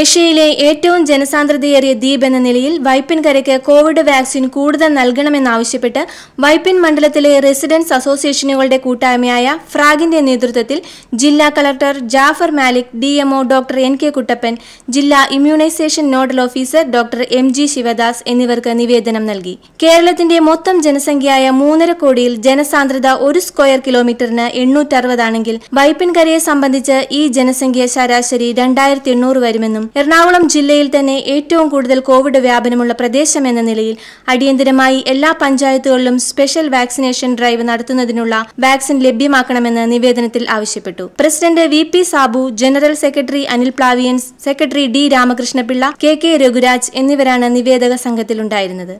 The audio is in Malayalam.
ഏഷ്യയിലെ ഏറ്റവും ജനസാന്ദ്രതയേറിയ ദ്വീപ് എന്ന നിലയിൽ വൈപ്പിൻകരയ്ക്ക് കോവിഡ് വാക്സിൻ കൂടുതൽ നൽകണമെന്നാവശ്യപ്പെട്ട് വൈപ്പിൻ മണ്ഡലത്തിലെ റെസിഡൻസ് അസോസിയേഷനുകളുടെ കൂട്ടായ്മയായ ഫ്രാഗിന്റെ നേതൃത്വത്തിൽ ജില്ലാ collector Jafar Malik DMO doctor N K Kuttappan ജില്ലാ immunisation nodal officer doctor M G Sivadas എന്നിവർക്ക് നിവേദനം നൽകി കേരളത്തിന്റെ മൊത്തം ജനസംഖ്യയായ മൂന്നര കോടിയിൽ ജനസാന്ദ്രത ഒരു സ്ക്വയർ കിലോമീറ്ററിന് എണ്ണൂറ്ററുപതാണെങ്കിൽ വൈപ്പിൻകരയെ സംബന്ധിച്ച് ഈ ജനസംഖ്യ ശരാശരി രണ്ടായിരത്തി എണ്ണൂറ് വരുമെന്നും എന്നും എറണാകുളം ജില്ലയിൽ തന്നെ ഏറ്റവും കൂടുതൽ കോവിഡ് വ്യാപനമുള്ള പ്രദേശം എന്ന നിലയിൽ അടിയന്തരമായി എല്ലാ പഞ്ചായത്തുകളിലും സ്പെഷ്യൽ വാക്സിനേഷൻ ഡ്രൈവ് നടത്തുന്നതിനുള്ള വാക്സിൻ ലഭ്യമാക്കണമെന്ന് നിവേദനത്തിൽ ആവശ്യപ്പെട്ടു president V P Sabu general secretary Anil പ്ലാവിയൻസ് secretary D Ramakrishnapillai K K Raghuraj എന്നിവരാണ് നിവേദക സംഘത്തിലുണ്ടായിരുന്നത്